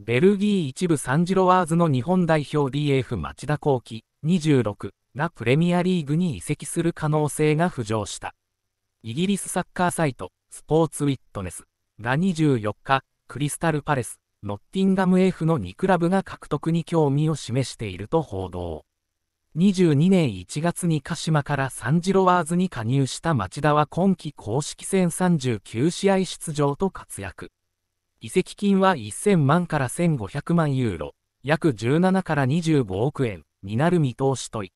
ベルギー一部サンジロワーズの日本代表 DF 町田幸輝26がプレミアリーグに移籍する可能性が浮上した。イギリスサッカーサイトスポーツウィットネスが24日、クリスタルパレス、ノッティンガム F の2クラブが獲得に興味を示していると報道。22年1月に鹿島からサンジロワーズに加入した町田は今季公式戦39試合出場と活躍。移籍金は1000万から1500万ユーロ、約17から25億円になる見通しとい。